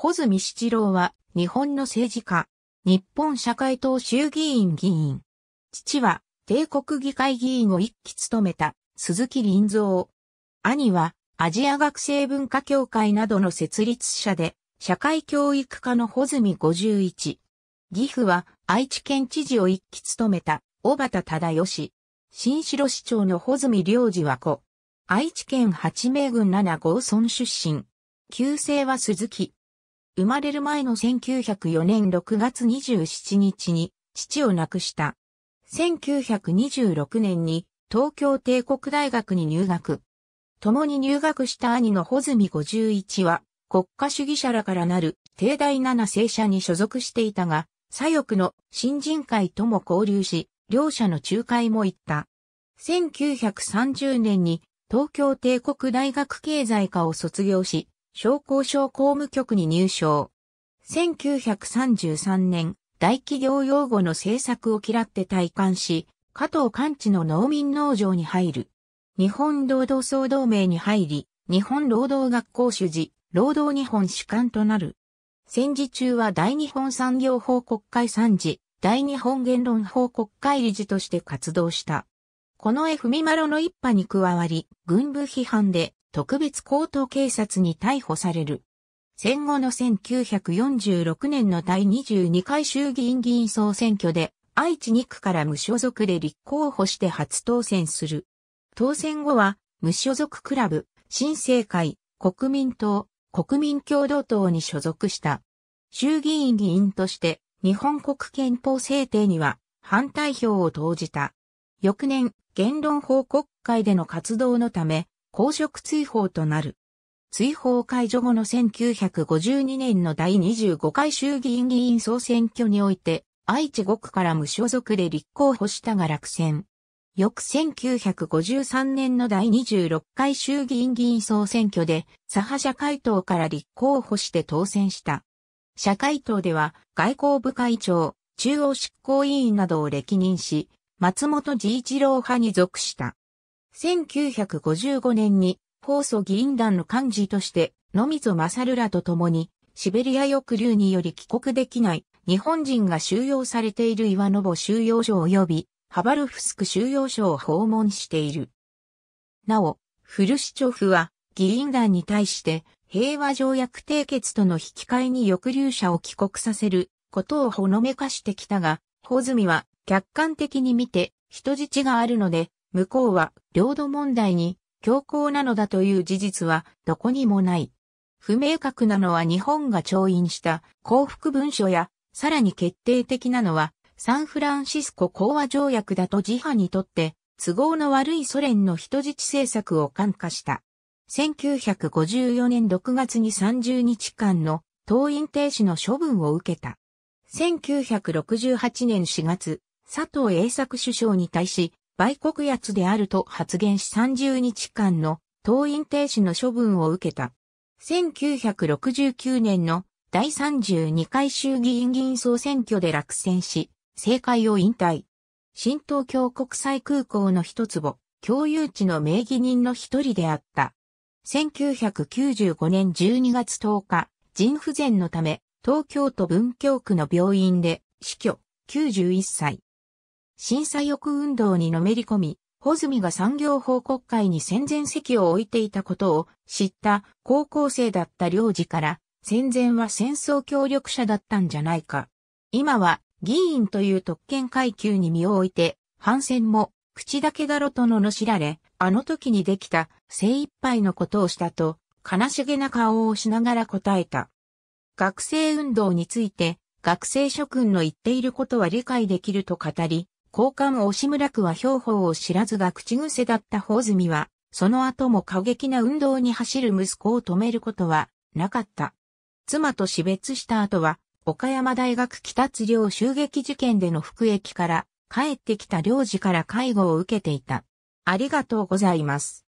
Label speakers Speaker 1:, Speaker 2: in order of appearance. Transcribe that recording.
Speaker 1: 穂積七郎は、日本の政治家、日本社会党衆議院議員。父は、帝国議会議員を一期務めた、鈴木林蔵。兄は、アジア学生文化協会などの設立者で、社会教育課の穂積十一。義父は、愛知県知事を一期務めた、小畑忠義。新城市長の穂積良二は子。愛知県八名郡七郷村出身。旧姓は鈴木。生まれる前の1904年6月27日に父を亡くした。1926年に東京帝国大学に入学。共に入学した兄の穂積51は国家主義者らからなる帝大七聖社に所属していたが、左翼の新人会とも交流し、両者の仲介も行った。1930年に東京帝国大学経済科を卒業し、商工省公務局に入省。1933年、大企業用語の政策を嫌って体感し、加藤官地の農民農場に入る。日本労働総同盟に入り、日本労働学校主事、労働日本主幹となる。戦時中は大日本産業法国会参事、大日本言論法国会理事として活動した。この絵踏み丸の一派に加わり、軍部批判で特別高等警察に逮捕される。戦後の1946年の第22回衆議院議員総選挙で、愛知2区から無所属で立候補して初当選する。当選後は、無所属クラブ、新政会、国民党、国民共同党に所属した。衆議院議員として、日本国憲法制定には反対票を投じた。翌年、言論報告会での活動のため、公職追放となる。追放解除後の1952年の第25回衆議院議員総選挙において、愛知5区から無所属で立候補したが落選。翌1953年の第26回衆議院議員総選挙で、左派社会党から立候補して当選した。社会党では外交部会長、中央執行委員などを歴任し、松本治一郎派に属した。1955年に、法祖議員団の幹事として、野溝るらと共に、シベリア抑留により帰国できない日本人が収容されている岩のノ収容所及びハバルフスク収容所を訪問している。なお、フルシチョフは議員団に対して平和条約締結との引き換えに抑留者を帰国させることをほのめかしてきたが、ホズミは客観的に見て人質があるので向こうは領土問題に強硬なのだという事実はどこにもない。不明確なのは日本が調印した幸福文書や、さらに決定的なのはサンフランシスコ講和条約だと自派にとって都合の悪いソ連の人質政策を感化した。1954年6月に30日間の党員停止の処分を受けた。1968年4月、佐藤栄作首相に対し、売国奴であると発言し30日間の党員停止の処分を受けた。1969年の第32回衆議院議員総選挙で落選し、政界を引退。新東京国際空港の一坪、共有地の名義人の一人であった。1995年12月10日、腎不全のため、東京都文京区の病院で死去、91歳。審査欲運動にのめり込み、穂積が産業報告会に戦前席を置いていたことを知った高校生だった領事から戦前は戦争協力者だったんじゃないか。今は議員という特権階級に身を置いて反戦も口だけだろと罵られ、あの時にできた精一杯のことをしたと悲しげな顔をしながら答えた。学生運動について学生諸君の言っていることは理解できると語り、交換押村区は兵法を知らずが口癖だった法住は、その後も過激な運動に走る息子を止めることはなかった。妻と死別した後は、岡山大学北津領襲撃事件での服役から帰ってきた領事から介護を受けていた。ありがとうございます。